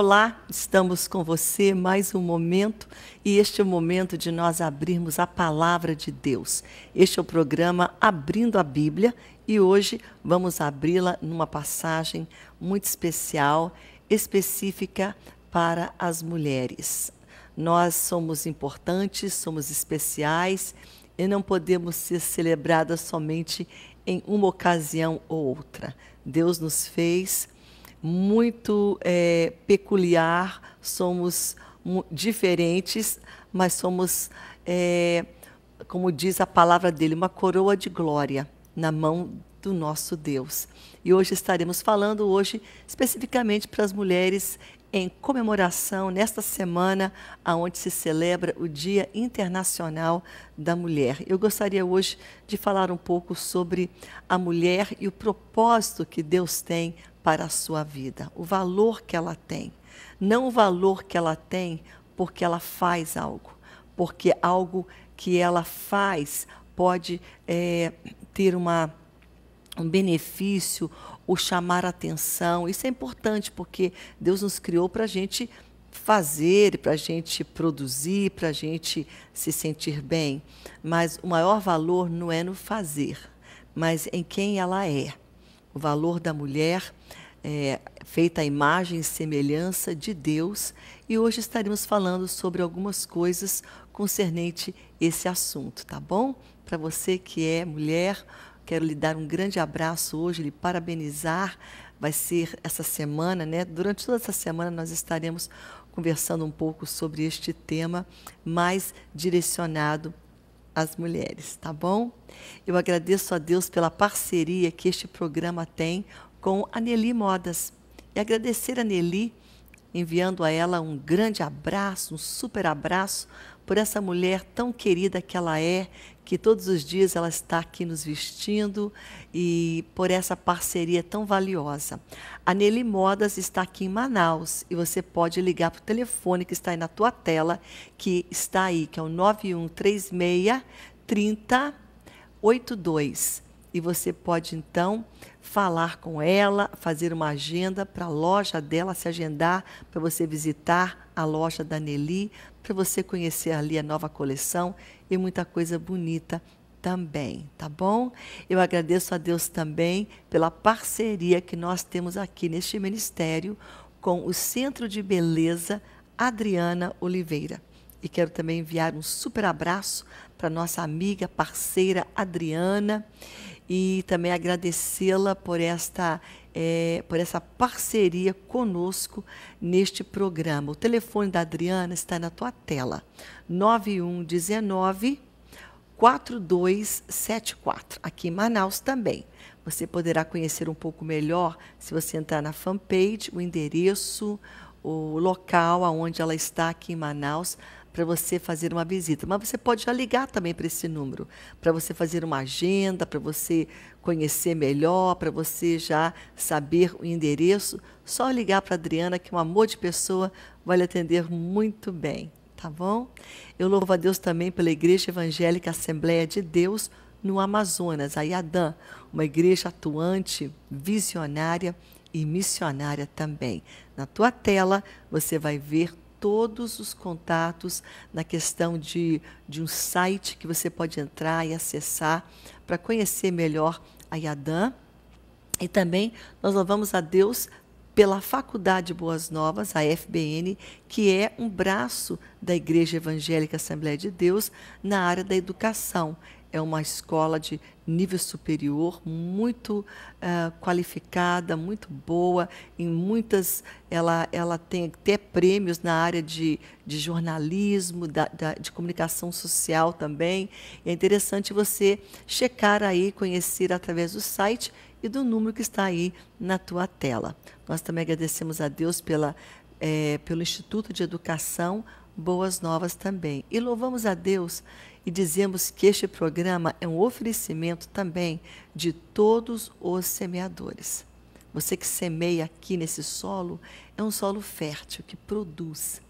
Olá, estamos com você mais um momento e este é o momento de nós abrirmos a palavra de Deus. Este é o programa Abrindo a Bíblia e hoje vamos abri-la numa passagem muito especial, específica para as mulheres. Nós somos importantes, somos especiais e não podemos ser celebradas somente em uma ocasião ou outra. Deus nos fez muito é, peculiar, somos diferentes, mas somos, é, como diz a palavra dele, uma coroa de glória na mão do nosso Deus. E hoje estaremos falando hoje especificamente para as mulheres em comemoração nesta semana aonde se celebra o Dia Internacional da Mulher. Eu gostaria hoje de falar um pouco sobre a mulher e o propósito que Deus tem para a sua vida, o valor que ela tem. Não o valor que ela tem porque ela faz algo, porque algo que ela faz pode é, ter uma, um benefício ou chamar atenção. Isso é importante porque Deus nos criou para a gente fazer, para a gente produzir, para a gente se sentir bem. Mas o maior valor não é no fazer, mas em quem ela é o valor da mulher é, feita à imagem e semelhança de Deus. E hoje estaremos falando sobre algumas coisas concernente esse assunto, tá bom? Para você que é mulher, quero lhe dar um grande abraço hoje, lhe parabenizar. Vai ser essa semana, né? Durante toda essa semana nós estaremos conversando um pouco sobre este tema mais direcionado as mulheres, tá bom? Eu agradeço a Deus pela parceria que este programa tem com a Nelly Modas. E agradecer a Nelly, enviando a ela um grande abraço, um super abraço por essa mulher tão querida que ela é, que todos os dias ela está aqui nos vestindo e por essa parceria tão valiosa. A Nelly Modas está aqui em Manaus e você pode ligar para o telefone que está aí na tua tela, que está aí, que é o 9136 3082. E você pode então falar com ela, fazer uma agenda para a loja dela, se agendar para você visitar a loja da Nelly, para você conhecer ali a nova coleção e muita coisa bonita também, tá bom? Eu agradeço a Deus também pela parceria que nós temos aqui neste ministério com o Centro de Beleza Adriana Oliveira. E quero também enviar um super abraço para nossa amiga, parceira Adriana e também agradecê-la por esta é, por essa parceria conosco neste programa. O telefone da Adriana está na tua tela, 9119 4274, aqui em Manaus também. Você poderá conhecer um pouco melhor se você entrar na fanpage, o endereço, o local aonde ela está aqui em Manaus para você fazer uma visita. Mas você pode já ligar também para esse número, para você fazer uma agenda, para você conhecer melhor, para você já saber o endereço. Só ligar para a Adriana, que é um amor de pessoa, vai lhe atender muito bem, tá bom? Eu louvo a Deus também pela Igreja Evangélica Assembleia de Deus no Amazonas, a Iadã, uma igreja atuante, visionária e missionária também. Na tua tela você vai ver todos os contatos na questão de, de um site que você pode entrar e acessar para conhecer melhor a Yadam. E também nós louvamos a Deus pela Faculdade Boas Novas, a FBN, que é um braço da Igreja Evangélica Assembleia de Deus na área da educação é uma escola de nível superior, muito uh, qualificada, muito boa. Em muitas, ela, ela tem até prêmios na área de, de jornalismo, da, da, de comunicação social também. É interessante você checar aí, conhecer através do site e do número que está aí na tua tela. Nós também agradecemos a Deus pela, é, pelo Instituto de Educação boas novas também. E louvamos a Deus e dizemos que este programa é um oferecimento também de todos os semeadores. Você que semeia aqui nesse solo é um solo fértil que produz.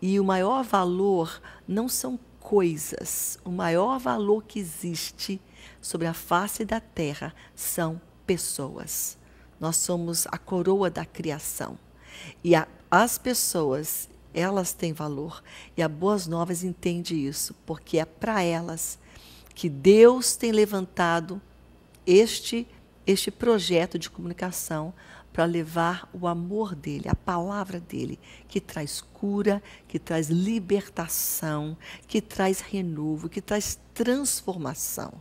E o maior valor não são coisas, o maior valor que existe sobre a face da terra são pessoas. Nós somos a coroa da criação. E a, as pessoas elas têm valor. E a Boas Novas entende isso, porque é para elas que Deus tem levantado este, este projeto de comunicação para levar o amor dele, a palavra dele, que traz cura, que traz libertação, que traz renovo, que traz transformação.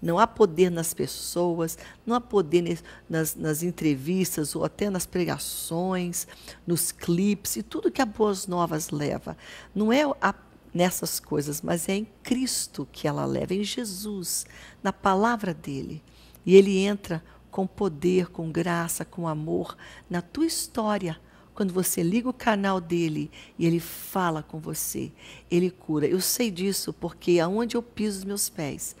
Não há poder nas pessoas, não há poder nas, nas entrevistas ou até nas pregações, nos clipes e tudo que a Boas Novas leva. Não é a, nessas coisas, mas é em Cristo que ela leva, é em Jesus, na palavra dele. E ele entra com poder, com graça, com amor na tua história, quando você liga o canal dele e ele fala com você, ele cura. Eu sei disso porque aonde eu piso os meus pés,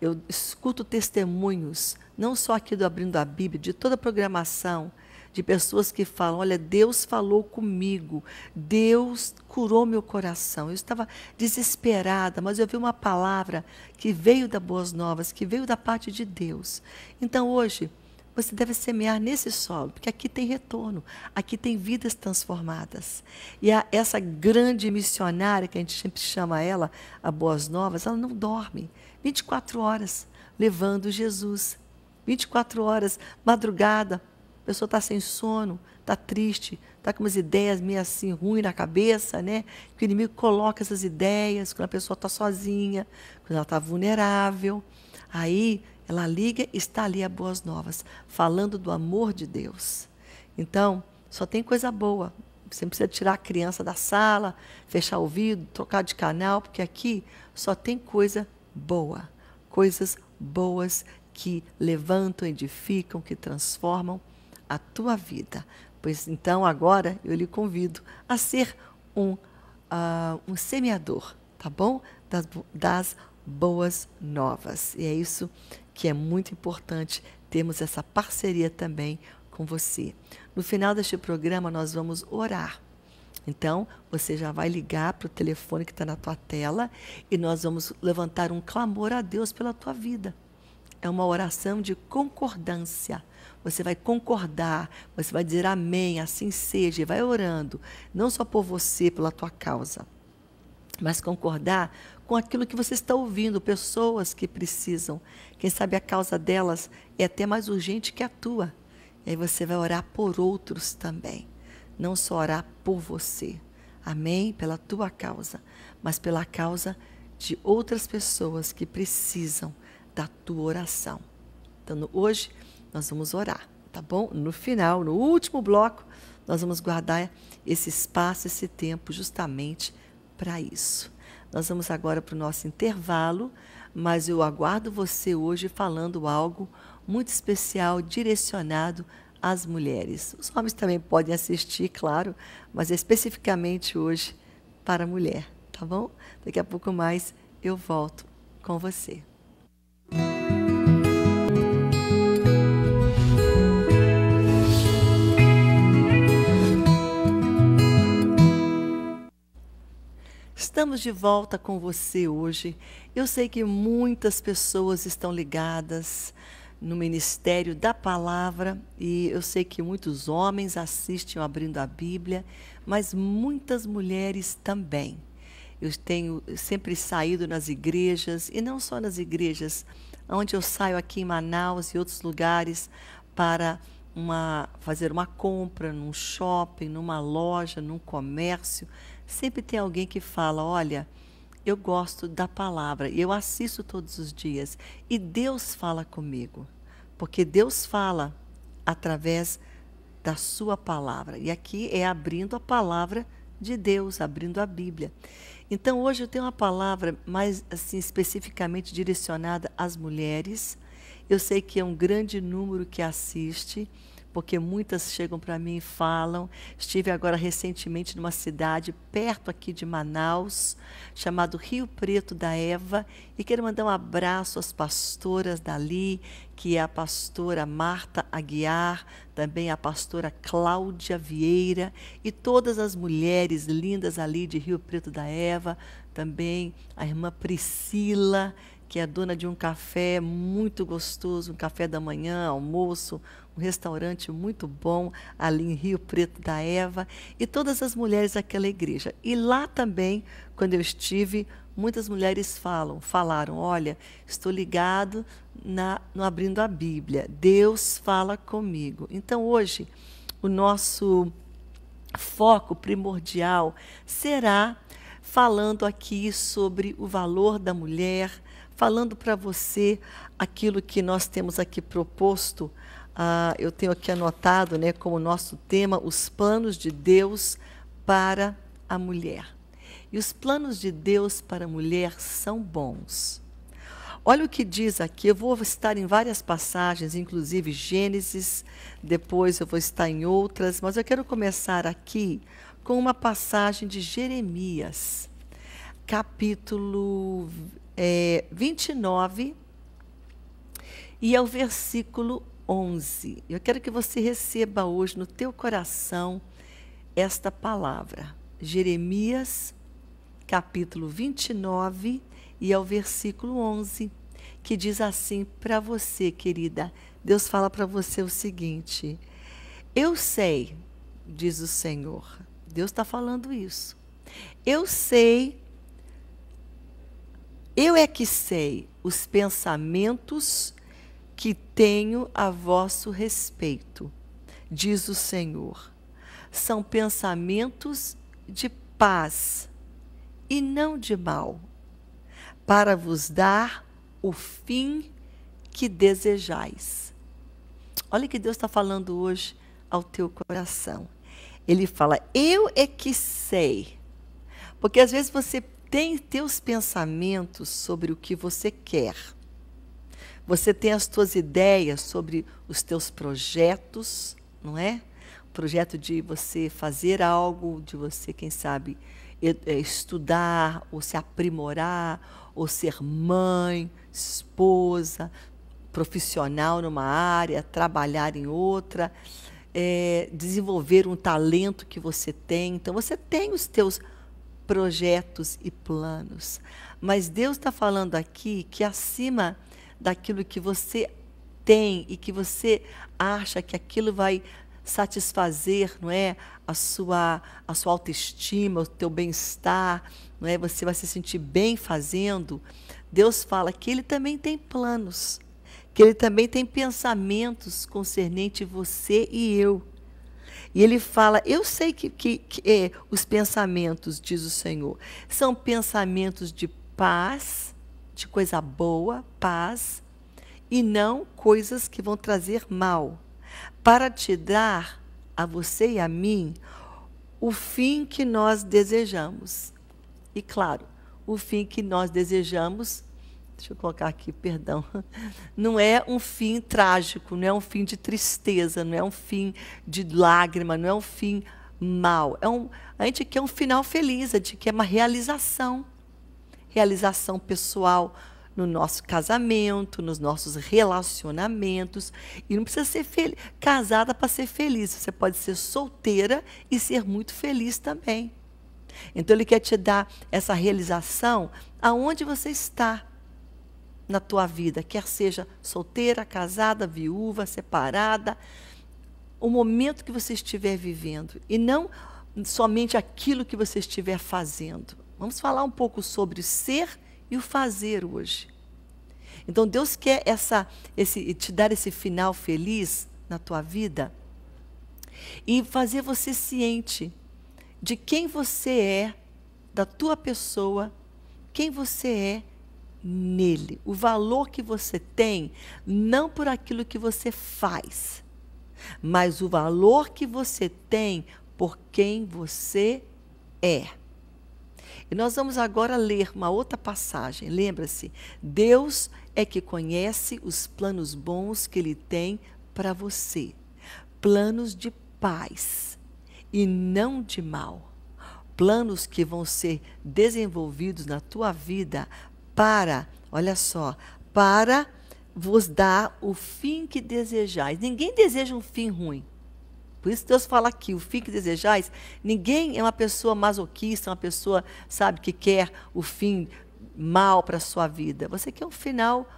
eu escuto testemunhos, não só aqui do Abrindo a Bíblia, de toda a programação, de pessoas que falam: Olha, Deus falou comigo, Deus curou meu coração. Eu estava desesperada, mas eu vi uma palavra que veio da Boas Novas, que veio da parte de Deus. Então hoje você deve semear nesse solo, porque aqui tem retorno, aqui tem vidas transformadas. E a, essa grande missionária, que a gente sempre chama ela, a Boas Novas, ela não dorme. 24 horas levando Jesus. 24 horas, madrugada, a pessoa está sem sono, está triste, está com umas ideias meio assim ruins na cabeça, né? Que o inimigo coloca essas ideias quando a pessoa está sozinha, quando ela está vulnerável. Aí ela liga e está ali a Boas Novas, falando do amor de Deus. Então, só tem coisa boa. Você não precisa tirar a criança da sala, fechar o ouvido, trocar de canal, porque aqui só tem coisa boa. Coisas boas que levantam, edificam, que transformam a tua vida. Pois então, agora eu lhe convido a ser um, uh, um semeador, tá bom? Das, das boas novas. E é isso que é muito importante termos essa parceria também com você. No final deste programa, nós vamos orar. Então, você já vai ligar para o telefone que está na tua tela e nós vamos levantar um clamor a Deus pela tua vida. É uma oração de concordância. Você vai concordar, você vai dizer amém, assim seja, e vai orando, não só por você, pela tua causa, mas concordar com aquilo que você está ouvindo, pessoas que precisam. Quem sabe a causa delas é até mais urgente que a tua. E aí você vai orar por outros também, não só orar por você. Amém? Pela tua causa, mas pela causa de outras pessoas que precisam da tua oração. Então, hoje nós vamos orar, tá bom? No final, no último bloco, nós vamos guardar esse espaço, esse tempo justamente para isso. Nós vamos agora para o nosso intervalo, mas eu aguardo você hoje falando algo muito especial direcionado às mulheres. Os homens também podem assistir, claro, mas especificamente hoje para a mulher, tá bom? Daqui a pouco mais eu volto com você. Estamos de volta com você hoje. Eu sei que muitas pessoas estão ligadas no ministério da palavra e eu sei que muitos homens assistem abrindo a Bíblia, mas muitas mulheres também. Eu tenho sempre saído nas igrejas e não só nas igrejas, onde eu saio aqui em Manaus e outros lugares para uma, fazer uma compra num shopping, numa loja, num comércio, sempre tem alguém que fala: olha, eu gosto da palavra, eu assisto todos os dias e Deus fala comigo, porque Deus fala através da sua palavra. E aqui é abrindo a palavra de Deus, abrindo a Bíblia. Então hoje eu tenho uma palavra mais assim especificamente direcionada às mulheres. Eu sei que é um grande número que assiste porque muitas chegam para mim e falam. Estive agora recentemente numa cidade perto aqui de Manaus, chamado Rio Preto da Eva, e quero mandar um abraço às pastoras dali, que é a pastora Marta Aguiar, também a pastora Cláudia Vieira e todas as mulheres lindas ali de Rio Preto da Eva, também a irmã Priscila, que é dona de um café muito gostoso, um café da manhã, almoço, um restaurante muito bom ali em Rio Preto da Eva, e todas as mulheres daquela igreja. E lá também, quando eu estive, muitas mulheres falam, falaram, olha, estou ligado na, no abrindo a Bíblia, Deus fala comigo. Então hoje o nosso foco primordial será falando aqui sobre o valor da mulher, falando para você aquilo que nós temos aqui proposto ah, eu tenho aqui anotado né, como nosso tema os planos de Deus para a mulher. E os planos de Deus para a mulher são bons. Olha o que diz aqui, eu vou estar em várias passagens, inclusive Gênesis, depois eu vou estar em outras, mas eu quero começar aqui com uma passagem de Jeremias, capítulo é, eh, 29, e é o versículo 11. Eu quero que você receba hoje no teu coração esta palavra. Jeremias, capítulo 29 e ao versículo 11, que diz assim para você, querida. Deus fala para você o seguinte: Eu sei, diz o Senhor. Deus está falando isso. Eu sei, eu é que sei os pensamentos que tenho a vosso respeito, diz o Senhor. São pensamentos de paz e não de mal, para vos dar o fim que desejais. Olha que Deus está falando hoje ao teu coração. Ele fala: Eu é que sei. Porque às vezes você tem teus pensamentos sobre o que você quer você tem as suas ideias sobre os teus projetos, não é? O projeto de você fazer algo, de você, quem sabe, é, estudar ou se aprimorar, ou ser mãe, esposa, profissional numa área, trabalhar em outra, é, desenvolver um talento que você tem. Então, você tem os teus projetos e planos. Mas Deus está falando aqui que acima daquilo que você tem e que você acha que aquilo vai satisfazer, não é, a sua a sua autoestima, o teu bem-estar, não é? Você vai se sentir bem fazendo. Deus fala que ele também tem planos, que ele também tem pensamentos concernente você e eu. E ele fala: Eu sei que, que, que é, os pensamentos, diz o Senhor, são pensamentos de paz de coisa boa, paz, e não coisas que vão trazer mal, para te dar a você e a mim o fim que nós desejamos. E claro, o fim que nós desejamos, deixa eu colocar aqui, perdão, não é um fim trágico, não é um fim de tristeza, não é um fim de lágrima, não é um fim mal. É um, a gente quer um final feliz, a gente quer uma realização realização pessoal no nosso casamento, nos nossos relacionamentos. E não precisa ser casada para ser feliz. Você pode ser solteira e ser muito feliz também. Então ele quer te dar essa realização aonde você está na tua vida, quer seja solteira, casada, viúva, separada, o momento que você estiver vivendo e não somente aquilo que você estiver fazendo. Vamos falar um pouco sobre o ser e o fazer hoje. Então Deus quer essa, esse, te dar esse final feliz na tua vida e fazer você ciente de quem você é, da tua pessoa, quem você é nele, o valor que você tem, não por aquilo que você faz, mas o valor que você tem por quem você é. E nós vamos agora ler uma outra passagem. Lembra-se, Deus é que conhece os planos bons que Ele tem para você planos de paz e não de mal. Planos que vão ser desenvolvidos na tua vida para, olha só, para vos dar o fim que desejais. Ninguém deseja um fim ruim. Por isso Deus fala aqui, o fim que desejais, ninguém é uma pessoa masoquista, uma pessoa, sabe, que quer o fim mal para a sua vida. Você quer um final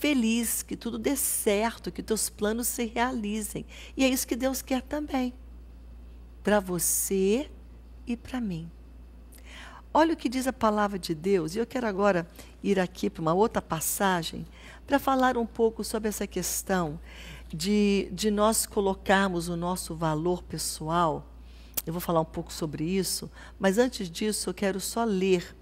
feliz, que tudo dê certo, que teus planos se realizem. E é isso que Deus quer também. Para você e para mim. Olha o que diz a palavra de Deus, e eu quero agora ir aqui para uma outra passagem para falar um pouco sobre essa questão de, de nós colocarmos o nosso valor pessoal. Eu vou falar um pouco sobre isso, mas antes disso eu quero só ler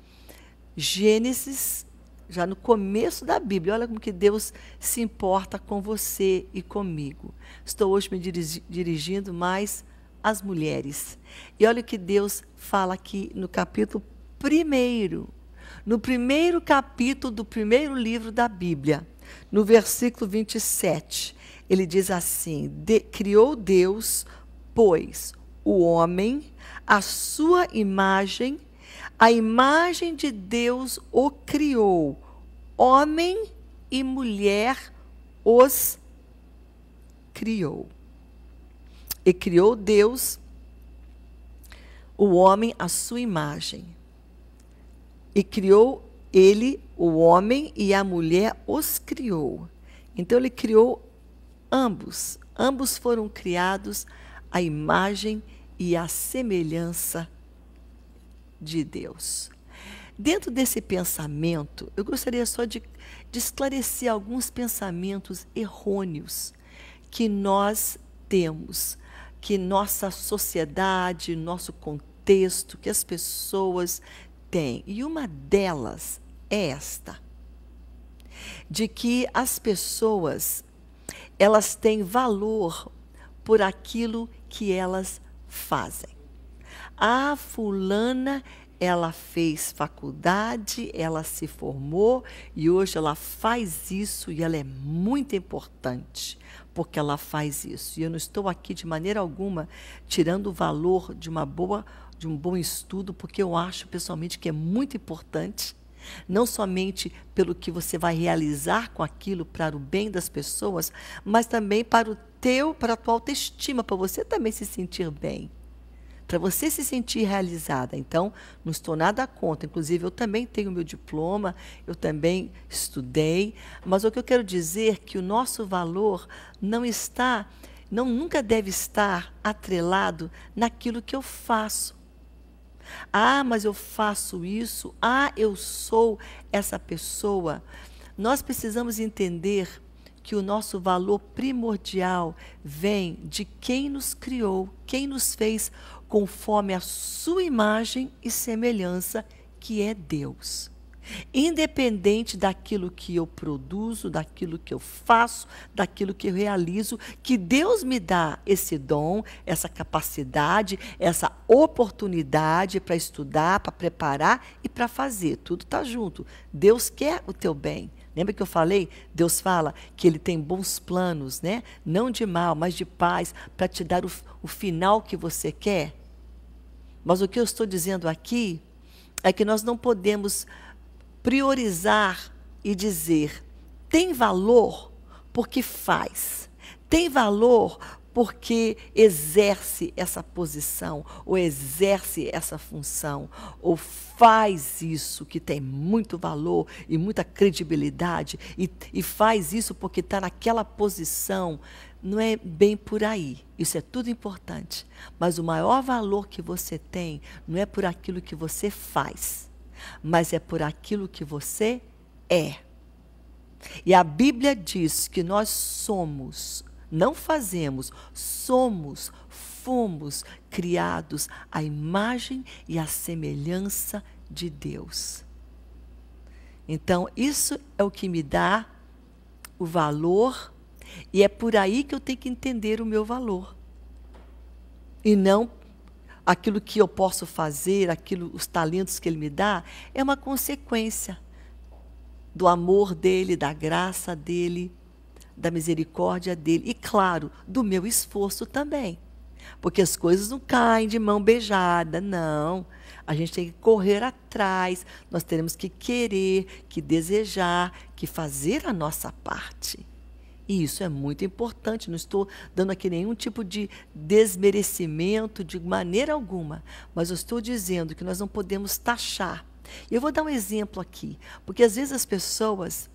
Gênesis, já no começo da Bíblia. Olha como que Deus se importa com você e comigo. Estou hoje me dirigindo mais às mulheres. E olha o que Deus fala aqui no capítulo primeiro, no primeiro capítulo do primeiro livro da Bíblia, no versículo 27 ele diz assim: de, criou Deus, pois, o homem, a sua imagem, a imagem de Deus o criou, homem e mulher os criou. E criou Deus, o homem, a sua imagem. E criou ele, o homem, e a mulher os criou. Então, ele criou Ambos, ambos foram criados à imagem e à semelhança de Deus. Dentro desse pensamento, eu gostaria só de, de esclarecer alguns pensamentos errôneos que nós temos, que nossa sociedade, nosso contexto, que as pessoas têm. E uma delas é esta: de que as pessoas elas têm valor por aquilo que elas fazem. A fulana, ela fez faculdade, ela se formou e hoje ela faz isso e ela é muito importante porque ela faz isso. E eu não estou aqui de maneira alguma tirando o valor de uma boa de um bom estudo, porque eu acho pessoalmente que é muito importante não somente pelo que você vai realizar com aquilo para o bem das pessoas, mas também para o teu, para a tua autoestima, para você também se sentir bem para você se sentir realizada. Então, não estou nada contra. Inclusive, eu também tenho meu diploma, eu também estudei, mas o que eu quero dizer é que o nosso valor não está, não nunca deve estar atrelado naquilo que eu faço, ah, mas eu faço isso. Ah, eu sou essa pessoa. Nós precisamos entender que o nosso valor primordial vem de quem nos criou, quem nos fez conforme a sua imagem e semelhança, que é Deus. Independente daquilo que eu produzo, daquilo que eu faço, daquilo que eu realizo, que Deus me dá esse dom, essa capacidade, essa oportunidade para estudar, para preparar e para fazer. Tudo está junto. Deus quer o teu bem. Lembra que eu falei? Deus fala que ele tem bons planos, né? Não de mal, mas de paz, para te dar o, o final que você quer. Mas o que eu estou dizendo aqui é que nós não podemos priorizar e dizer: tem valor porque faz, tem valor porque exerce essa posição, ou exerce essa função, ou faz isso que tem muito valor e muita credibilidade, e, e faz isso porque está naquela posição. Não é bem por aí, isso é tudo importante. Mas o maior valor que você tem não é por aquilo que você faz, mas é por aquilo que você é. E a Bíblia diz que nós somos, não fazemos, somos, fomos criados à imagem e à semelhança de Deus. Então, isso é o que me dá o valor, e é por aí que eu tenho que entender o meu valor. E não aquilo que eu posso fazer, aquilo, os talentos que ele me dá, é uma consequência do amor dele, da graça dele, da misericórdia dele e, claro, do meu esforço também. Porque as coisas não caem de mão beijada, não. A gente tem que correr atrás, nós teremos que querer, que desejar, que fazer a nossa parte. E isso é muito importante, não estou dando aqui nenhum tipo de desmerecimento de maneira alguma, mas eu estou dizendo que nós não podemos taxar. Eu vou dar um exemplo aqui, porque às vezes as pessoas,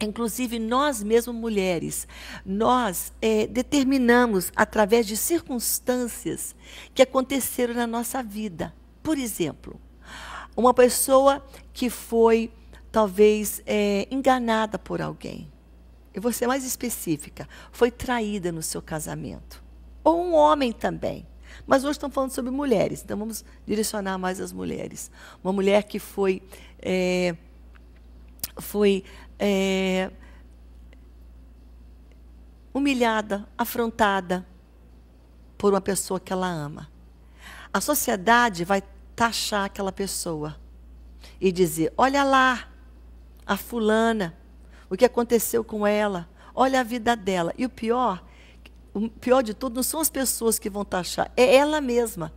inclusive nós mesmas mulheres, nós é, determinamos através de circunstâncias que aconteceram na nossa vida. Por exemplo, uma pessoa que foi talvez é, enganada por alguém eu vou ser mais específica, foi traída no seu casamento. Ou um homem também. Mas hoje estamos falando sobre mulheres, então vamos direcionar mais as mulheres. Uma mulher que foi, é, foi é, humilhada, afrontada por uma pessoa que ela ama. A sociedade vai taxar aquela pessoa e dizer: olha lá, a fulana o que aconteceu com ela, olha a vida dela. E o pior, o pior de tudo não são as pessoas que vão taxar, é ela mesma.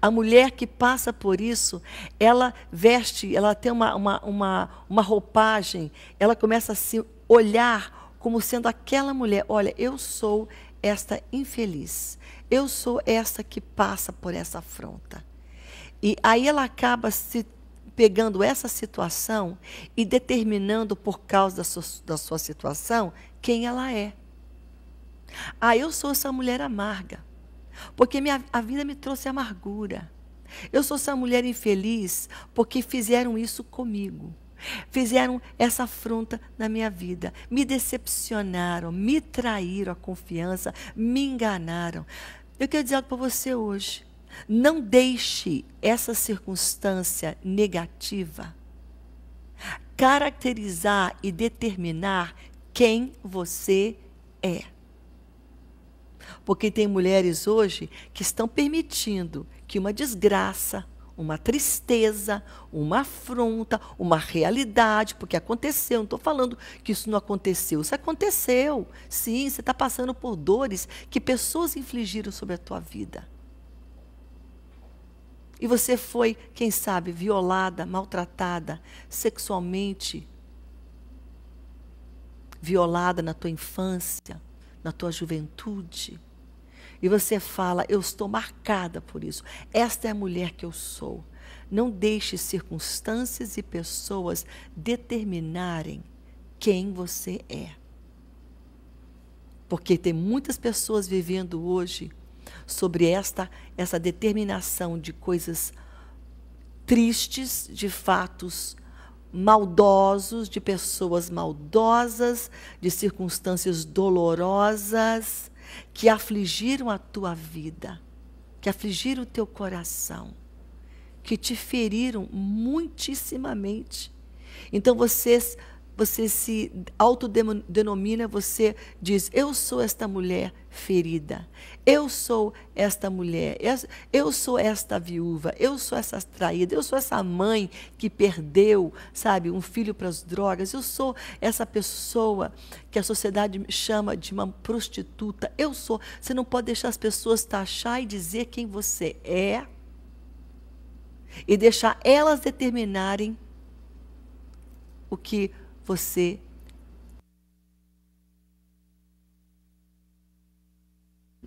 A mulher que passa por isso, ela veste, ela tem uma, uma, uma, uma roupagem, ela começa a se olhar como sendo aquela mulher. Olha, eu sou esta infeliz, eu sou esta que passa por essa afronta. E aí ela acaba se pegando essa situação e determinando por causa da sua, da sua situação quem ela é. Ah, eu sou essa mulher amarga, porque minha, a vida me trouxe amargura. Eu sou essa mulher infeliz porque fizeram isso comigo. Fizeram essa afronta na minha vida, me decepcionaram, me traíram a confiança, me enganaram. Eu quero dizer algo para você hoje. Não deixe essa circunstância negativa caracterizar e determinar quem você é. Porque tem mulheres hoje que estão permitindo que uma desgraça, uma tristeza, uma afronta, uma realidade, porque aconteceu. Não estou falando que isso não aconteceu. Isso aconteceu. Sim, você está passando por dores que pessoas infligiram sobre a tua vida. E você foi, quem sabe, violada, maltratada sexualmente, violada na tua infância, na tua juventude. E você fala: Eu estou marcada por isso. Esta é a mulher que eu sou. Não deixe circunstâncias e pessoas determinarem quem você é. Porque tem muitas pessoas vivendo hoje sobre esta essa determinação de coisas tristes, de fatos maldosos, de pessoas maldosas, de circunstâncias dolorosas que afligiram a tua vida, que afligiram o teu coração, que te feriram muitíssimamente Então vocês você se autodenomina, você diz: Eu sou esta mulher ferida, eu sou esta mulher, eu sou esta viúva, eu sou essa traída, eu sou essa mãe que perdeu, sabe, um filho para as drogas, eu sou essa pessoa que a sociedade chama de uma prostituta, eu sou. Você não pode deixar as pessoas taxar e dizer quem você é e deixar elas determinarem o que você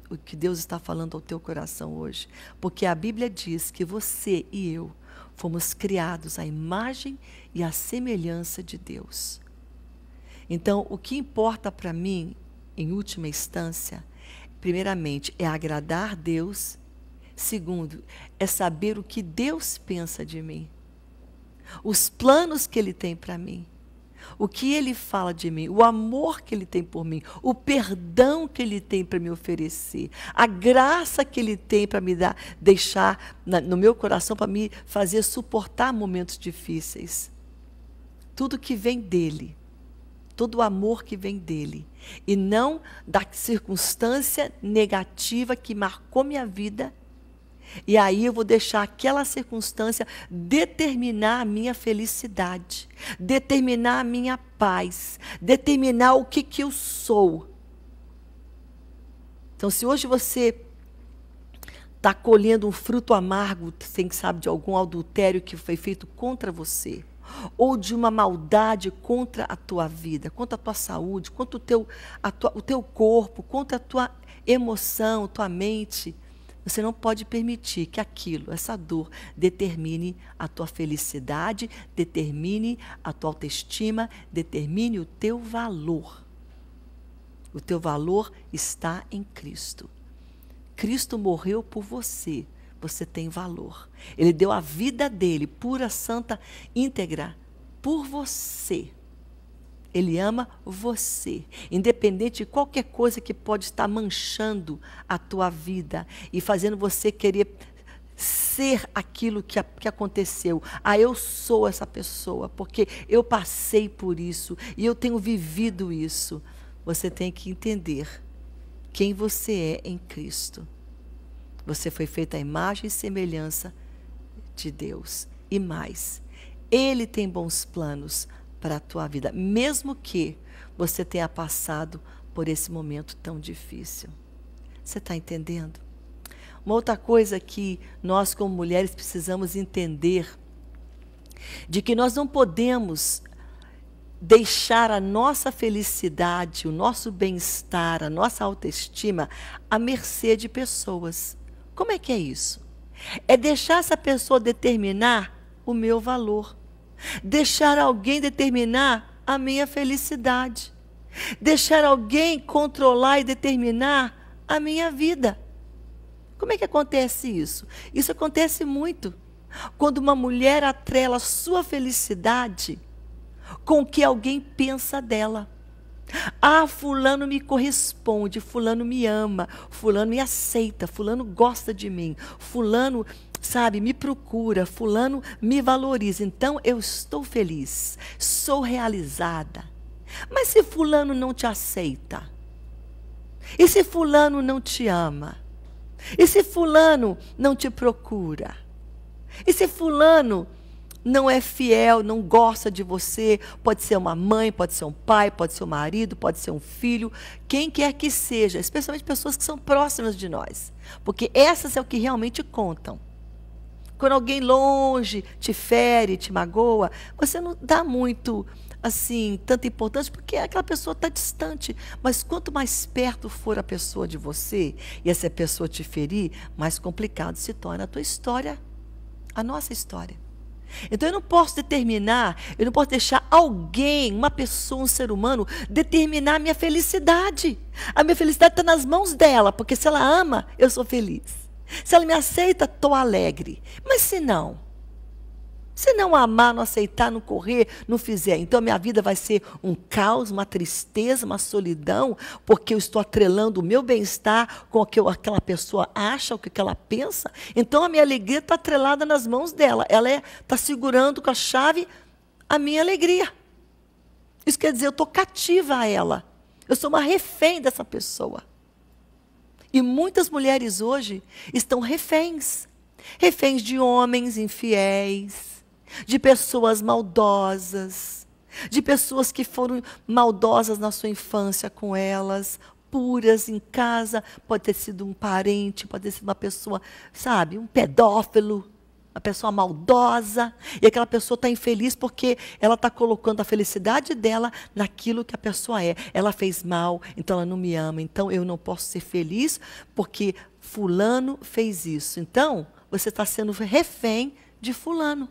o que Deus está falando ao teu coração hoje, porque a Bíblia diz que você e eu fomos criados à imagem e à semelhança de Deus. Então, o que importa para mim, em última instância, primeiramente, é agradar Deus. Segundo, é saber o que Deus pensa de mim, os planos que Ele tem para mim o que ele fala de mim, o amor que ele tem por mim, o perdão que ele tem para me oferecer, a graça que ele tem para me dar, deixar na, no meu coração para me fazer suportar momentos difíceis. Tudo que vem dele, todo o amor que vem dele, e não da circunstância negativa que marcou minha vida e aí eu vou deixar aquela circunstância determinar a minha felicidade, determinar a minha paz, determinar o que, que eu sou. Então, se hoje você está colhendo um fruto amargo, sem que sabe de algum adultério que foi feito contra você, ou de uma maldade contra a tua vida, contra a tua saúde, contra o teu, tua, o teu corpo, contra a tua emoção, tua mente, você não pode permitir que aquilo, essa dor, determine a tua felicidade, determine a tua autoestima, determine o teu valor. O teu valor está em Cristo. Cristo morreu por você. Você tem valor. Ele deu a vida dele, pura, santa, íntegra, por você. Ele ama você, independente de qualquer coisa que pode estar manchando a tua vida e fazendo você querer ser aquilo que, que aconteceu. Ah, eu sou essa pessoa, porque eu passei por isso e eu tenho vivido isso. Você tem que entender quem você é em Cristo. Você foi feita a imagem e semelhança de Deus. E mais, Ele tem bons planos para a tua vida, mesmo que você tenha passado por esse momento tão difícil. Você está entendendo? Uma outra coisa que nós, como mulheres, precisamos entender de que nós não podemos deixar a nossa felicidade, o nosso bem-estar, a nossa autoestima à mercê de pessoas. Como é que é isso? É deixar essa pessoa determinar o meu valor. Deixar alguém determinar a minha felicidade. Deixar alguém controlar e determinar a minha vida. Como é que acontece isso? Isso acontece muito. Quando uma mulher atrela sua felicidade com o que alguém pensa dela. Ah, fulano me corresponde, fulano me ama, fulano me aceita, fulano gosta de mim, fulano sabe? Me procura, fulano me valoriza. Então eu estou feliz, sou realizada. Mas se fulano não te aceita? E se fulano não te ama? E se fulano não te procura? E se fulano não é fiel, não gosta de você, pode ser uma mãe, pode ser um pai, pode ser um marido, pode ser um filho, quem quer que seja, especialmente pessoas que são próximas de nós, porque essas é o que realmente contam. Quando alguém longe te fere, te magoa, você não dá muito assim tanta importância porque aquela pessoa está distante. Mas quanto mais perto for a pessoa de você e essa pessoa te ferir, mais complicado se torna a tua história, a nossa história. Então eu não posso determinar, eu não posso deixar alguém, uma pessoa, um ser humano, determinar a minha felicidade. A minha felicidade está nas mãos dela, porque se ela ama, eu sou feliz. Se ela me aceita, estou alegre. Mas se não, se não amar, não aceitar, não correr, não fizer, então minha vida vai ser um caos, uma tristeza, uma solidão, porque eu estou atrelando o meu bem-estar com o que aquela pessoa acha, o que ela pensa. Então a minha alegria está atrelada nas mãos dela. Ela está é, tá segurando com a chave a minha alegria. Isso quer dizer, eu estou cativa a ela. Eu sou uma refém dessa pessoa. E muitas mulheres hoje estão reféns reféns de homens infiéis, de pessoas maldosas, de pessoas que foram maldosas na sua infância com elas, puras em casa, pode ter sido um parente, pode ter sido uma pessoa, sabe, um pedófilo a pessoa maldosa, e aquela pessoa está infeliz porque ela está colocando a felicidade dela naquilo que a pessoa é. Ela fez mal, então ela não me ama, então eu não posso ser feliz porque Fulano fez isso. Então, você está sendo refém de Fulano.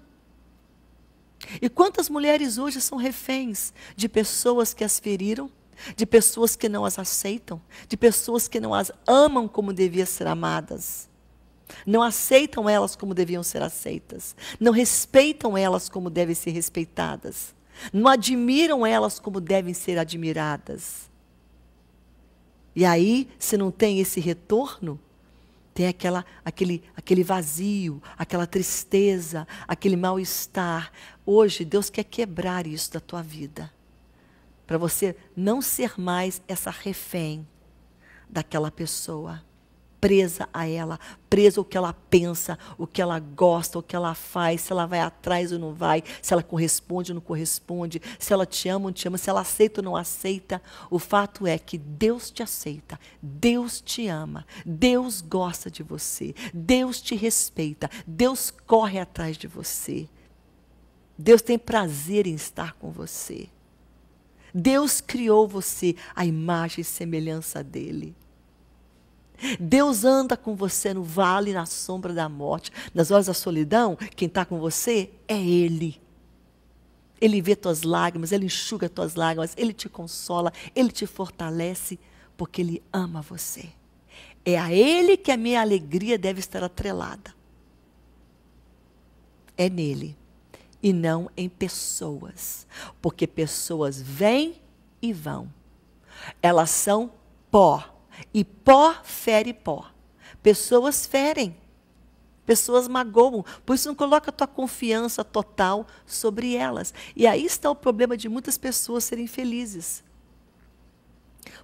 E quantas mulheres hoje são reféns de pessoas que as feriram, de pessoas que não as aceitam, de pessoas que não as amam como deviam ser amadas? Não aceitam elas como deviam ser aceitas. Não respeitam elas como devem ser respeitadas. Não admiram elas como devem ser admiradas. E aí, se não tem esse retorno, tem aquela, aquele, aquele vazio, aquela tristeza, aquele mal-estar. Hoje, Deus quer quebrar isso da tua vida. Para você não ser mais essa refém daquela pessoa presa a ela, presa ao que ela pensa, o que ela gosta, o que ela faz, se ela vai atrás ou não vai, se ela corresponde ou não corresponde, se ela te ama ou não te ama, se ela aceita ou não aceita. O fato é que Deus te aceita, Deus te ama, Deus gosta de você, Deus te respeita, Deus corre atrás de você. Deus tem prazer em estar com você. Deus criou você à imagem e semelhança dele. Deus anda com você no vale, na sombra da morte. Nas horas da solidão, quem está com você é Ele. Ele vê tuas lágrimas, ele enxuga tuas lágrimas, ele te consola, ele te fortalece, porque ele ama você. É a ele que a minha alegria deve estar atrelada. É nele e não em pessoas, porque pessoas vêm e vão. Elas são pó e pó fere pó. Pessoas ferem. Pessoas magoam. Por isso, não coloca a tua confiança total sobre elas. E aí está o problema de muitas pessoas serem felizes.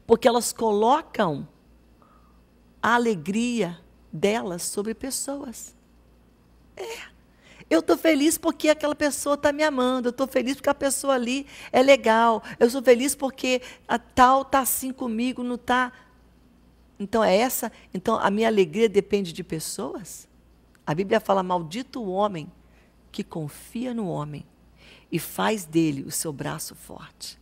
Porque elas colocam a alegria delas sobre pessoas. É. Eu estou feliz porque aquela pessoa está me amando. Eu estou feliz porque a pessoa ali é legal. Eu sou feliz porque a tal está assim comigo, não está então é essa, então a minha alegria depende de pessoas? A Bíblia fala maldito o homem que confia no homem e faz dele o seu braço forte.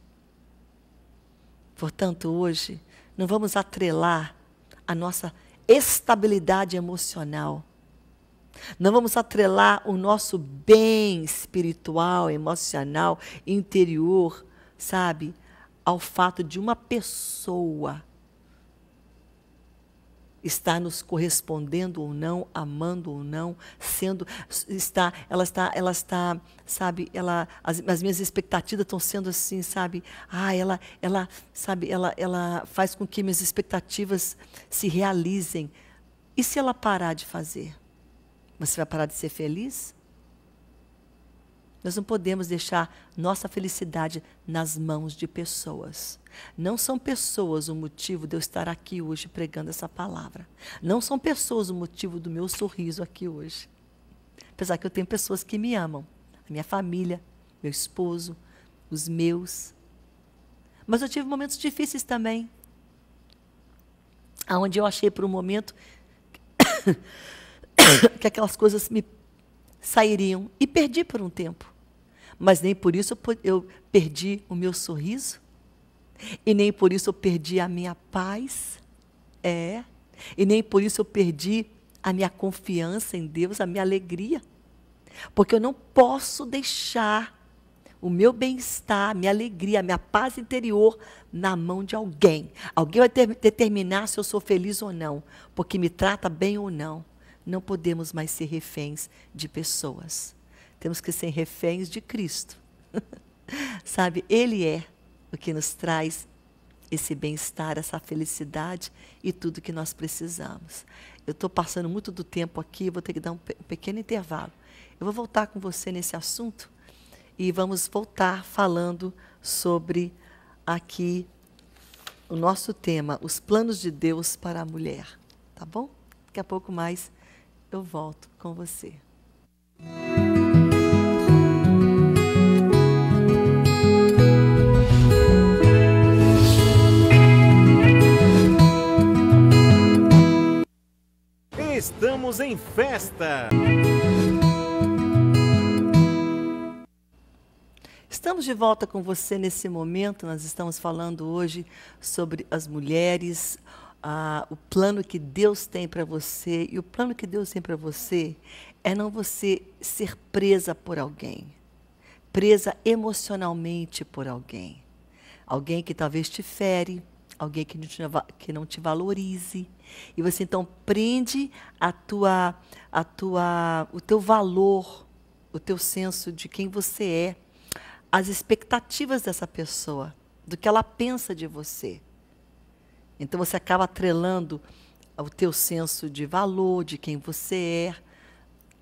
Portanto, hoje não vamos atrelar a nossa estabilidade emocional. Não vamos atrelar o nosso bem espiritual, emocional, interior, sabe, ao fato de uma pessoa está nos correspondendo ou não, amando ou não, sendo está, ela está, ela está, sabe, ela as, as minhas expectativas estão sendo assim, sabe? Ah, ela ela sabe, ela ela faz com que minhas expectativas se realizem. E se ela parar de fazer? Você vai parar de ser feliz? Nós não podemos deixar nossa felicidade nas mãos de pessoas. Não são pessoas o motivo de eu estar aqui hoje pregando essa palavra. Não são pessoas o motivo do meu sorriso aqui hoje. Apesar que eu tenho pessoas que me amam, a minha família, meu esposo, os meus. Mas eu tive momentos difíceis também, aonde eu achei por um momento que aquelas coisas me sairiam e perdi por um tempo mas nem por isso eu perdi o meu sorriso, e nem por isso eu perdi a minha paz, é, e nem por isso eu perdi a minha confiança em Deus, a minha alegria, porque eu não posso deixar o meu bem-estar, a minha alegria, a minha paz interior na mão de alguém. Alguém vai ter, determinar se eu sou feliz ou não, porque me trata bem ou não. Não podemos mais ser reféns de pessoas. Temos que ser reféns de Cristo. Sabe, Ele é o que nos traz esse bem-estar, essa felicidade e tudo que nós precisamos. Eu estou passando muito do tempo aqui, vou ter que dar um, um pequeno intervalo. Eu vou voltar com você nesse assunto e vamos voltar falando sobre aqui o nosso tema, os planos de Deus para a mulher, tá bom? Daqui a pouco mais eu volto com você. estamos em festa! Estamos de volta com você nesse momento. Nós estamos falando hoje sobre as mulheres, ah, o plano que Deus tem para você. E o plano que Deus tem para você é não você ser presa por alguém, presa emocionalmente por alguém. Alguém que talvez te fere, alguém que não te, que não te valorize. E você então prende a tua, a tua, o teu valor, o teu senso de quem você é, as expectativas dessa pessoa, do que ela pensa de você. Então você acaba atrelando o teu senso de valor, de quem você é,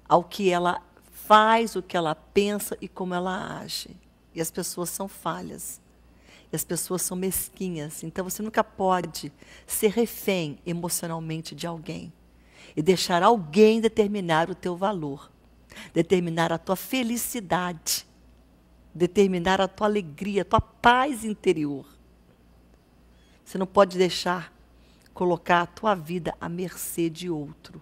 ao que ela faz, o que ela pensa e como ela age. E as pessoas são falhas e as pessoas são mesquinhas. Então você nunca pode ser refém emocionalmente de alguém e deixar alguém determinar o teu valor, determinar a tua felicidade, determinar a tua alegria, a tua paz interior. Você não pode deixar colocar a tua vida à mercê de outro.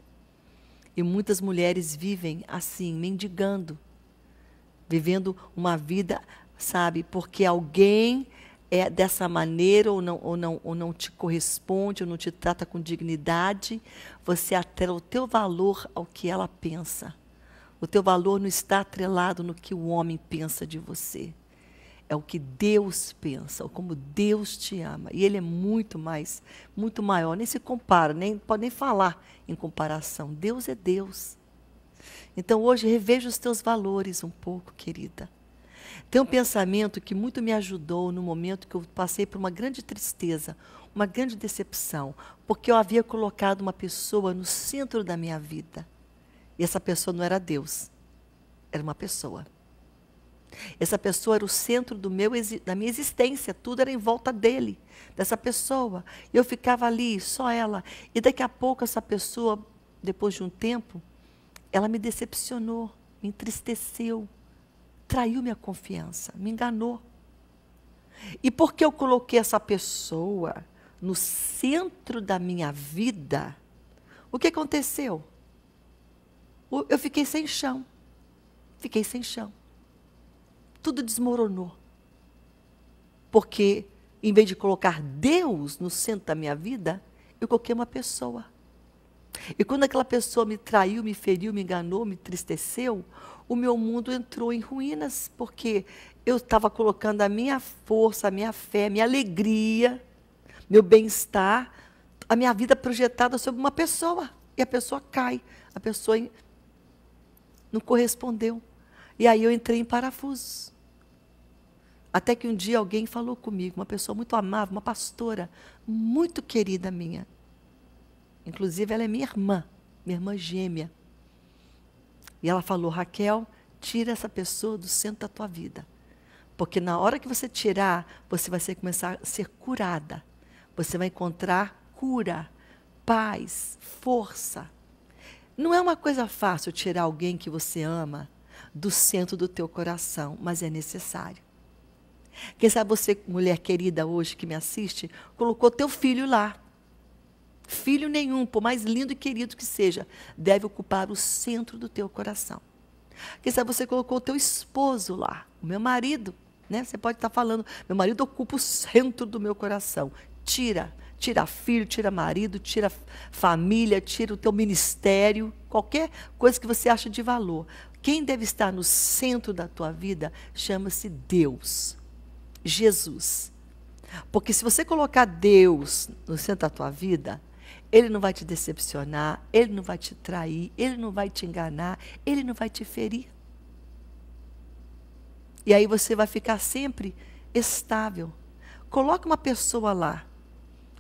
E muitas mulheres vivem assim, mendigando, vivendo uma vida, sabe, porque alguém é dessa maneira ou não, ou, não, ou não te corresponde, ou não te trata com dignidade, você atrela o teu valor ao que ela pensa. O teu valor não está atrelado no que o homem pensa de você. É o que Deus pensa, ou como Deus te ama. E Ele é muito mais, muito maior. Nem se compara, nem pode nem falar em comparação. Deus é Deus. Então hoje reveja os teus valores um pouco, querida. Tem um pensamento que muito me ajudou no momento que eu passei por uma grande tristeza, uma grande decepção, porque eu havia colocado uma pessoa no centro da minha vida. E essa pessoa não era Deus, era uma pessoa. Essa pessoa era o centro do meu, da minha existência, tudo era em volta dele, dessa pessoa. E eu ficava ali, só ela. E daqui a pouco, essa pessoa, depois de um tempo, ela me decepcionou, me entristeceu traiu minha confiança, me enganou. E porque eu coloquei essa pessoa no centro da minha vida, o que aconteceu? Eu fiquei sem chão. Fiquei sem chão. Tudo desmoronou. Porque, em vez de colocar Deus no centro da minha vida, eu coloquei uma pessoa. E quando aquela pessoa me traiu, me feriu, me enganou, me entristeceu, o meu mundo entrou em ruínas, porque eu estava colocando a minha força, a minha fé, a minha alegria, meu bem-estar, a minha vida projetada sobre uma pessoa. E a pessoa cai, a pessoa não correspondeu. E aí eu entrei em parafusos. Até que um dia alguém falou comigo, uma pessoa muito amável, uma pastora, muito querida minha, Inclusive, ela é minha irmã, minha irmã gêmea. E ela falou: Raquel, tira essa pessoa do centro da tua vida. Porque na hora que você tirar, você vai ser, começar a ser curada. Você vai encontrar cura, paz, força. Não é uma coisa fácil tirar alguém que você ama do centro do teu coração, mas é necessário. Quem sabe você, mulher querida hoje que me assiste, colocou teu filho lá. Filho nenhum, por mais lindo e querido que seja, deve ocupar o centro do teu coração. Quem sabe você colocou o teu esposo lá, o meu marido, né? Você pode estar falando, meu marido ocupa o centro do meu coração. Tira, tira filho, tira marido, tira família, tira o teu ministério, qualquer coisa que você acha de valor. Quem deve estar no centro da tua vida chama-se Deus, Jesus. Porque se você colocar Deus no centro da tua vida, ele não vai te decepcionar, ele não vai te trair, ele não vai te enganar, ele não vai te ferir. E aí você vai ficar sempre estável. Coloca uma pessoa lá.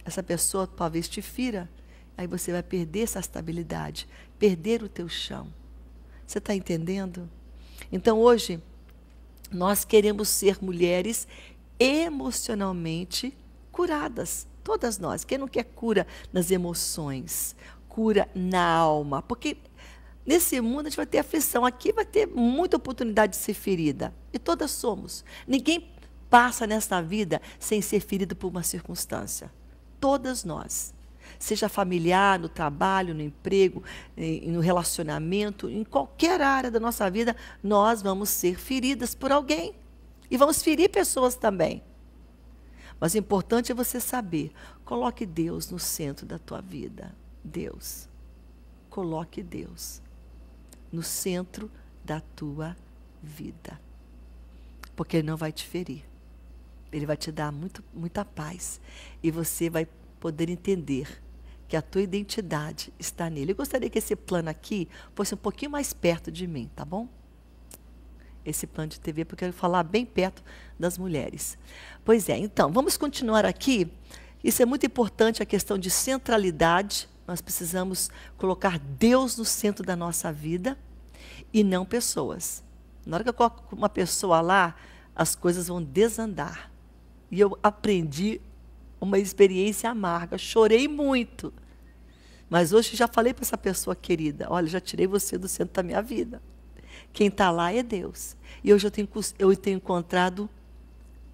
Essa pessoa talvez te fira, aí você vai perder essa estabilidade, perder o teu chão. Você está entendendo? Então hoje nós queremos ser mulheres emocionalmente curadas todas nós. Quem não quer cura nas emoções, cura na alma? Porque nesse mundo a gente vai ter aflição, aqui vai ter muita oportunidade de ser ferida. E todas somos. Ninguém passa nesta vida sem ser ferido por uma circunstância. Todas nós. Seja familiar, no trabalho, no emprego, no relacionamento, em qualquer área da nossa vida, nós vamos ser feridas por alguém. E vamos ferir pessoas também. Mas o importante é você saber. Coloque Deus no centro da tua vida. Deus. Coloque Deus no centro da tua vida. Porque Ele não vai te ferir. Ele vai te dar muito, muita paz. E você vai poder entender que a tua identidade está nele. Eu gostaria que esse plano aqui fosse um pouquinho mais perto de mim, tá bom? esse plano de TV, porque eu quero falar bem perto das mulheres. Pois é, então, vamos continuar aqui. Isso é muito importante, a questão de centralidade. Nós precisamos colocar Deus no centro da nossa vida e não pessoas. Na hora que eu coloco uma pessoa lá, as coisas vão desandar. E eu aprendi uma experiência amarga, chorei muito. Mas hoje já falei para essa pessoa querida: olha, já tirei você do centro da minha vida. Quem está lá é Deus. E hoje eu tenho, eu tenho encontrado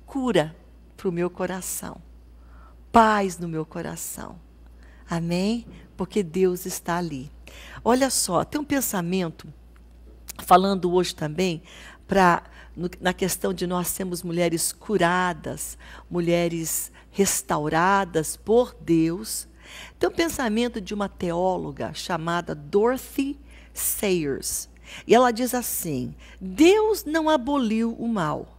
cura para o meu coração, paz no meu coração. Amém? Porque Deus está ali. Olha só, tem um pensamento falando hoje também para na questão de nós sermos mulheres curadas, mulheres restauradas por Deus. Tem um pensamento de uma teóloga chamada Dorothy Sayers. E ela diz assim: Deus não aboliu o mal.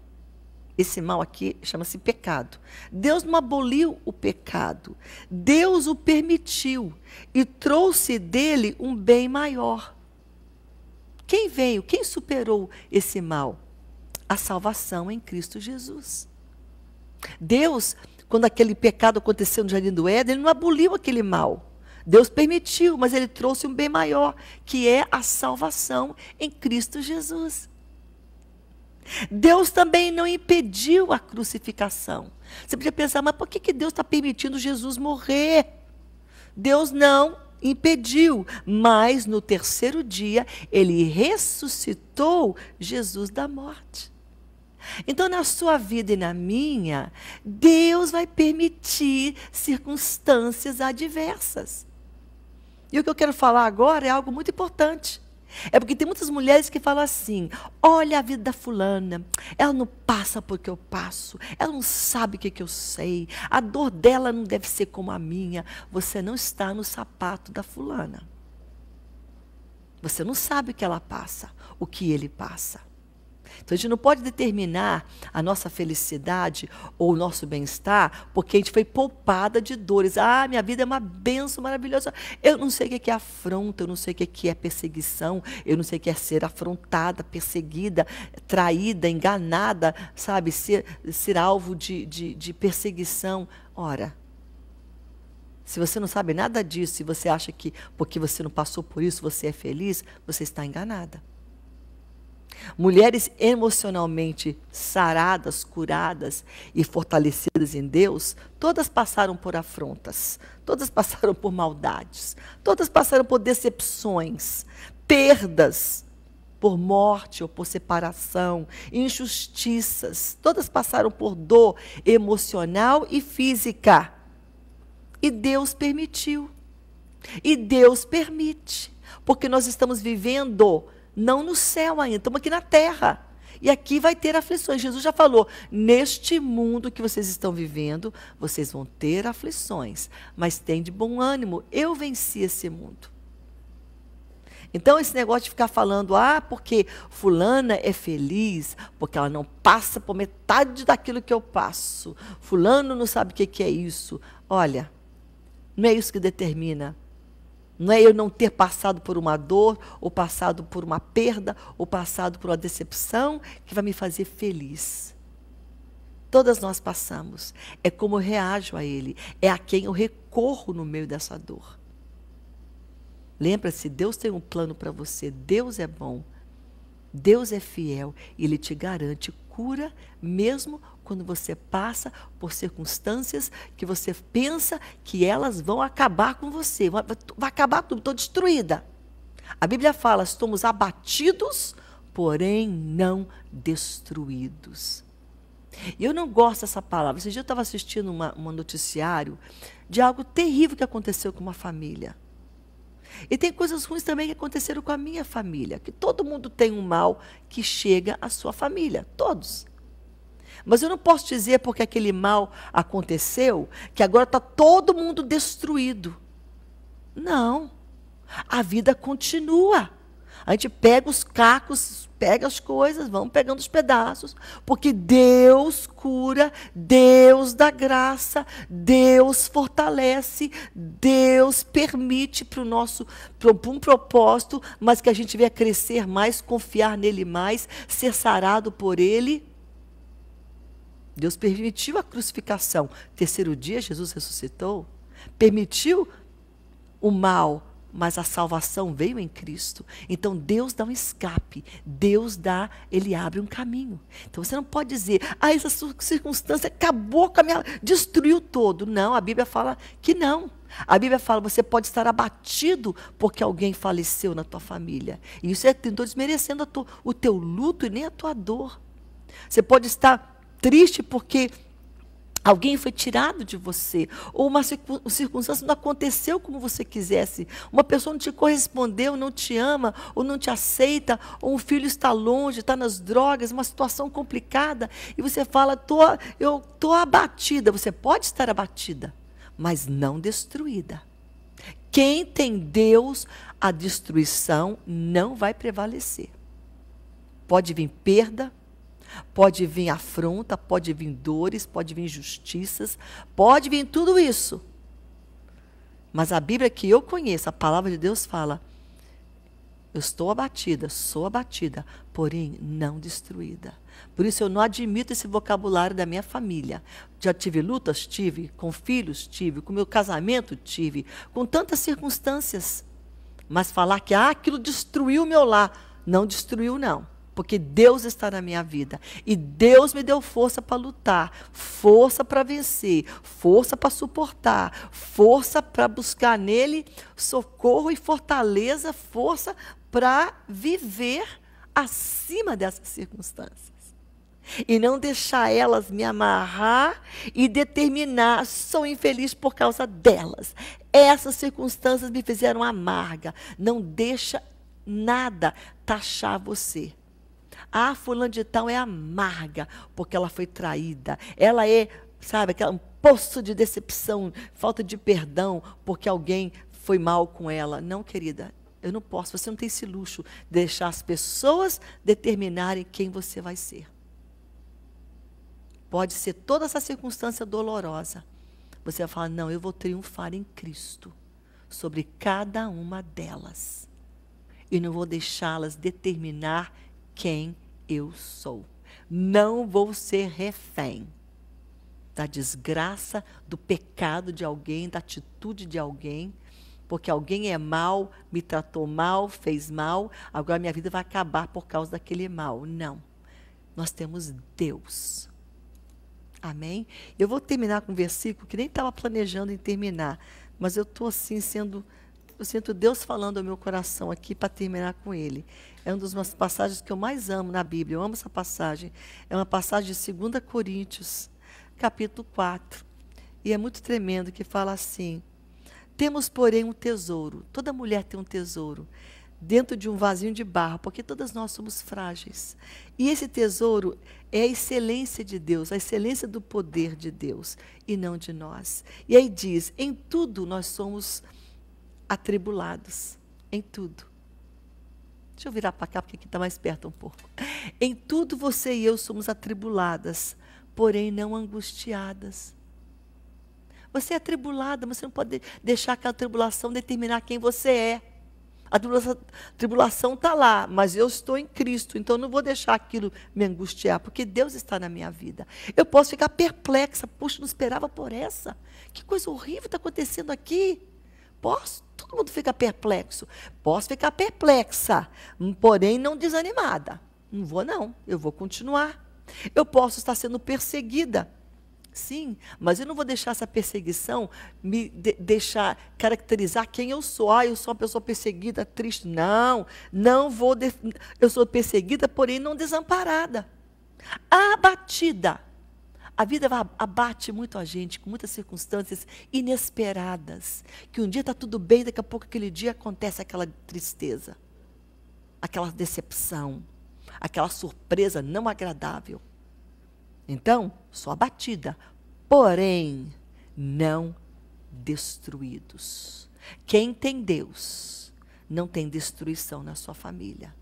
Esse mal aqui chama-se pecado. Deus não aboliu o pecado. Deus o permitiu e trouxe dele um bem maior. Quem veio? Quem superou esse mal? A salvação em Cristo Jesus. Deus, quando aquele pecado aconteceu no Jardim do Éden, ele não aboliu aquele mal. Deus permitiu, mas ele trouxe um bem maior, que é a salvação em Cristo Jesus. Deus também não impediu a crucificação. Você podia pensar, mas por que, que Deus está permitindo Jesus morrer? Deus não impediu, mas no terceiro dia ele ressuscitou Jesus da morte. Então, na sua vida e na minha, Deus vai permitir circunstâncias adversas. E o que eu quero falar agora é algo muito importante. É porque tem muitas mulheres que falam assim: olha a vida da fulana, ela não passa por que eu passo, ela não sabe o que, que eu sei, a dor dela não deve ser como a minha. Você não está no sapato da fulana. Você não sabe o que ela passa, o que ele passa. Então a gente não pode determinar a nossa felicidade ou o nosso bem-estar porque a gente foi poupada de dores. Ah, minha vida é uma benção maravilhosa. Eu não sei o que é afronta, eu não sei o é que é perseguição, eu não sei o que é ser afrontada, perseguida, traída, enganada, sabe? Ser, ser alvo de, de, de perseguição. Ora, se você não sabe nada disso, e você acha que porque você não passou por isso você é feliz, você está enganada. Mulheres emocionalmente saradas, curadas e fortalecidas em Deus, todas passaram por afrontas, todas passaram por maldades, todas passaram por decepções, perdas, por morte ou por separação, injustiças, todas passaram por dor emocional e física. E Deus permitiu. E Deus permite, porque nós estamos vivendo não no céu ainda, estamos aqui na terra. E aqui vai ter aflições. Jesus já falou: neste mundo que vocês estão vivendo, vocês vão ter aflições, mas tem de bom ânimo. Eu venci esse mundo. Então, esse negócio de ficar falando, ah, porque Fulana é feliz, porque ela não passa por metade daquilo que eu passo. Fulano não sabe o que é isso. Olha, não é isso que determina não é eu não ter passado por uma dor, ou passado por uma perda, ou passado por uma decepção que vai me fazer feliz. Todas nós passamos. É como eu reajo a ele, é a quem eu recorro no meio dessa dor. Lembra-se, Deus tem um plano para você. Deus é bom. Deus é fiel e ele te garante cura mesmo quando você passa por circunstâncias que você pensa que elas vão acabar com você. Vai, acabar tudo, estou destruída. A Bíblia fala: estamos abatidos, porém não destruídos. E eu não gosto dessa palavra. Esse dia eu estava assistindo um noticiário de algo terrível que aconteceu com uma família. E tem coisas ruins também que aconteceram com a minha família, que todo mundo tem um mal que chega à sua família, todos. Mas eu não posso dizer porque aquele mal aconteceu que agora está todo mundo destruído. Não. A vida continua. A gente pega os cacos, pega as coisas, vamos pegando os pedaços, porque Deus cura, Deus dá graça, Deus fortalece, Deus permite para o nosso para um propósito, mas que a gente venha crescer mais, confiar nele mais, ser sarado por ele. Deus permitiu a crucificação. Terceiro dia, Jesus ressuscitou. Permitiu o mal, mas a salvação veio em Cristo. Então Deus dá um escape, Deus dá, ele abre um caminho. Então você não pode dizer, ah, essa circunstância acabou com a minha, destruiu todo. Não, a Bíblia fala que não. A Bíblia fala, você pode estar abatido porque alguém faleceu na tua família. E isso é, não estou desmerecendo tua, o teu luto e nem a tua dor. Você pode estar triste porque Alguém foi tirado de você, ou uma circunstância não aconteceu como você quisesse, uma pessoa não te correspondeu, não te ama, ou não te aceita, ou um filho está longe, está nas drogas, uma situação complicada, e você fala, tô, eu estou abatida. Você pode estar abatida, mas não destruída. Quem tem Deus, a destruição não vai prevalecer. Pode vir perda, Pode vir afronta, pode vir dores, pode vir injustiças, pode vir tudo isso. Mas a Bíblia que eu conheço, a palavra de Deus fala: eu estou abatida, sou abatida, porém não destruída. Por isso eu não admito esse vocabulário da minha família. Já tive lutas? Tive. Com filhos? Tive. Com meu casamento? Tive. Com tantas circunstâncias. Mas falar que ah, aquilo destruiu o meu lar, não destruiu, não porque Deus está na minha vida. E Deus me deu força para lutar, força para vencer, força para suportar, força para buscar nele socorro e fortaleza, força para viver acima dessas circunstâncias. E não deixar elas me amarrar e determinar, sou infeliz por causa delas. Essas circunstâncias me fizeram amarga. Não deixa nada taxar você ah, fulano de tal é amarga porque ela foi traída. Ela é, sabe, aquela, um poço de decepção, falta de perdão porque alguém foi mal com ela. Não, querida, eu não posso. Você não tem esse luxo de deixar as pessoas determinarem quem você vai ser. Pode ser toda essa circunstância dolorosa. Você vai falar: não, eu vou triunfar em Cristo sobre cada uma delas. E não vou deixá-las determinar quem eu sou. Não vou ser refém da desgraça, do pecado de alguém, da atitude de alguém, porque alguém é mal, me tratou mal, fez mal, agora minha vida vai acabar por causa daquele mal. Não. Nós temos Deus. Amém? Eu vou terminar com um versículo que nem estava planejando em terminar, mas eu estou assim sendo eu sinto Deus falando ao meu coração aqui para terminar com ele. É uma das passagens que eu mais amo na Bíblia. Eu amo essa passagem. É uma passagem de 2 Coríntios, capítulo 4. E é muito tremendo que fala assim: Temos, porém, um tesouro. Toda mulher tem um tesouro dentro de um vasinho de barro, porque todas nós somos frágeis. E esse tesouro é a excelência de Deus, a excelência do poder de Deus e não de nós. E aí diz: em tudo nós somos atribulados em tudo. Deixa eu virar para cá, porque aqui está mais perto um pouco. Em tudo você e eu somos atribuladas, porém não angustiadas. Você é atribulada, mas você não pode deixar aquela tribulação determinar quem você é. A tribulação está lá, mas eu estou em Cristo, então não vou deixar aquilo me angustiar, porque Deus está na minha vida. Eu posso ficar perplexa, poxa, não esperava por essa. Que coisa horrível está acontecendo aqui. Posso? Todo mundo fica perplexo. Posso ficar perplexa, porém não desanimada. Não vou, não. Eu vou continuar. Eu posso estar sendo perseguida. Sim, mas eu não vou deixar essa perseguição me de deixar caracterizar quem eu sou. Ah, eu sou uma pessoa perseguida, triste. Não, não vou. Eu sou perseguida, porém não desamparada. Abatida. A vida abate muito a gente com muitas circunstâncias inesperadas, que um dia está tudo bem, daqui a pouco aquele dia acontece aquela tristeza, aquela decepção, aquela surpresa não agradável. Então, sou abatida, porém não destruídos. Quem tem Deus não tem destruição na sua família.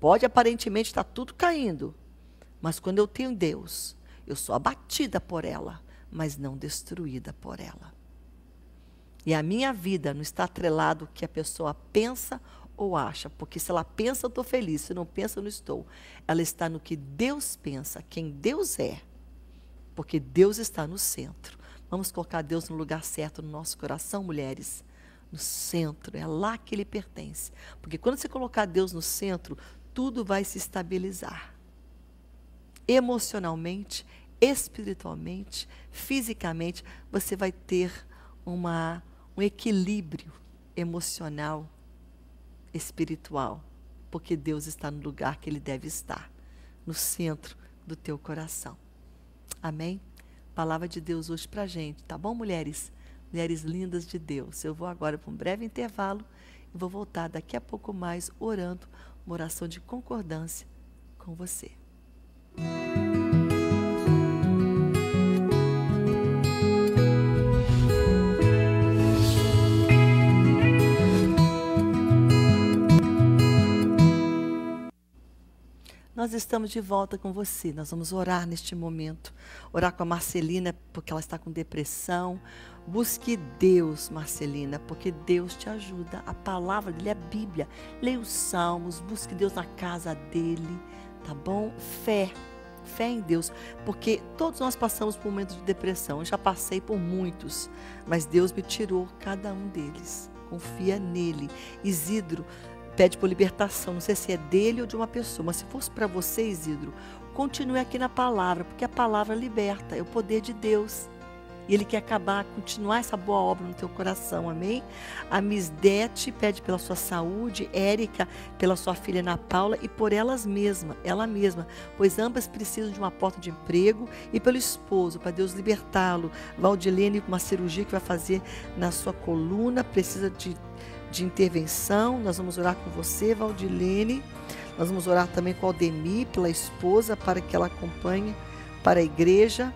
Pode aparentemente estar tá tudo caindo, mas quando eu tenho Deus, eu sou abatida por ela, mas não destruída por ela. E a minha vida não está atrelada ao que a pessoa pensa ou acha, porque se ela pensa, eu estou feliz, se não pensa, eu não estou. Ela está no que Deus pensa, quem Deus é, porque Deus está no centro. Vamos colocar Deus no lugar certo no nosso coração, mulheres. No centro, é lá que ele pertence. Porque quando você colocar Deus no centro, tudo vai se estabilizar emocionalmente, espiritualmente, fisicamente, você vai ter uma, um equilíbrio emocional, espiritual, porque Deus está no lugar que Ele deve estar, no centro do teu coração. Amém? Palavra de Deus hoje para gente, tá bom, mulheres? Mulheres lindas de Deus. Eu vou agora para um breve intervalo e vou voltar daqui a pouco mais orando uma oração de concordância com você. Nós estamos de volta com você. Nós vamos orar neste momento. Orar com a Marcelina, porque ela está com depressão. Busque Deus, Marcelina, porque Deus te ajuda. A palavra dele é a Bíblia. Leia os salmos, busque Deus na casa dele tá bom? Fé, fé em Deus, porque todos nós passamos por momentos de depressão, eu já passei por muitos, mas Deus me tirou cada um deles. Confia nele. Isidro pede por libertação, não sei se é dele ou de uma pessoa, mas se fosse para você, Isidro, continue aqui na palavra, porque a palavra liberta, é o poder de Deus. E Ele quer acabar, continuar essa boa obra no teu coração, amém? A Misdete pede pela sua saúde, Érica pela sua filha Ana Paula e por elas mesmas, ela mesma, pois ambas precisam de uma porta de emprego e pelo esposo, para Deus libertá-lo. Valdilene, com uma cirurgia que vai fazer na sua coluna, precisa de, de intervenção. Nós vamos orar com você, Valdilene. Nós vamos orar também com a Aldemir, pela esposa, para que ela acompanhe para a igreja.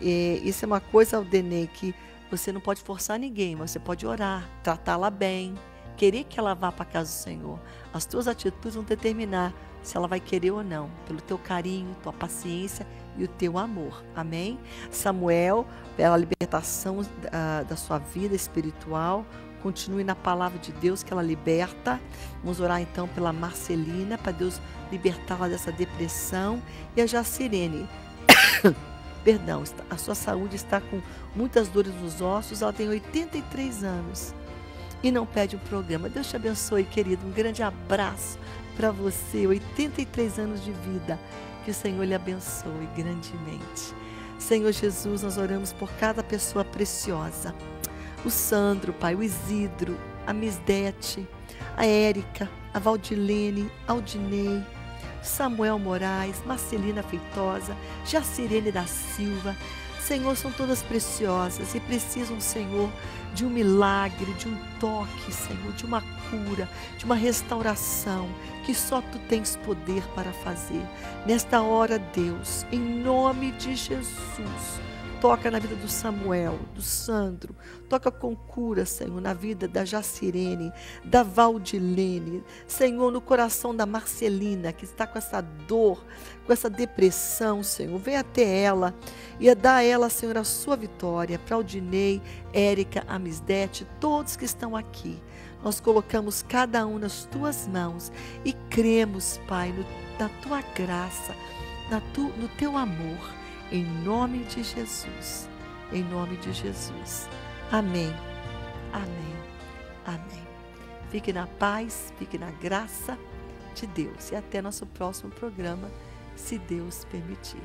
E isso é uma coisa, Aldenê, que você não pode forçar ninguém, mas você pode orar, tratá-la bem, querer que ela vá para a casa do Senhor. As tuas atitudes vão determinar se ela vai querer ou não, pelo teu carinho, tua paciência e o teu amor. Amém? Samuel, pela libertação ah, da sua vida espiritual, continue na palavra de Deus que ela liberta. Vamos orar então pela Marcelina, para Deus libertá-la dessa depressão. E a Jacirene. perdão, a sua saúde está com muitas dores nos ossos, ela tem 83 anos e não pede um programa. Deus te abençoe, querido. Um grande abraço para você, 83 anos de vida. Que o Senhor lhe abençoe grandemente. Senhor Jesus, nós oramos por cada pessoa preciosa. O Sandro, Pai, o Isidro, a Misdete, a Érica, a Valdilene, Aldinei, Samuel Moraes, Marcelina Feitosa, Jacirene da Silva. Senhor, são todas preciosas e precisam, Senhor, de um milagre, de um toque, Senhor, de uma cura, de uma restauração que só tu tens poder para fazer. Nesta hora, Deus, em nome de Jesus, Toca na vida do Samuel, do Sandro. Toca com cura, Senhor, na vida da Jacirene, da Valdilene. Senhor, no coração da Marcelina, que está com essa dor, com essa depressão, Senhor. Vem até ela e dá a ela, Senhor, a sua vitória. Para Aldinei, Érica, Amisdete, todos que estão aqui. Nós colocamos cada um nas tuas mãos e cremos, Pai, no, na tua graça, na tu, no teu amor em nome de Jesus. Em nome de Jesus. Amém. Amém. Amém. Fique na paz, fique na graça de Deus e até nosso próximo programa, se Deus permitir.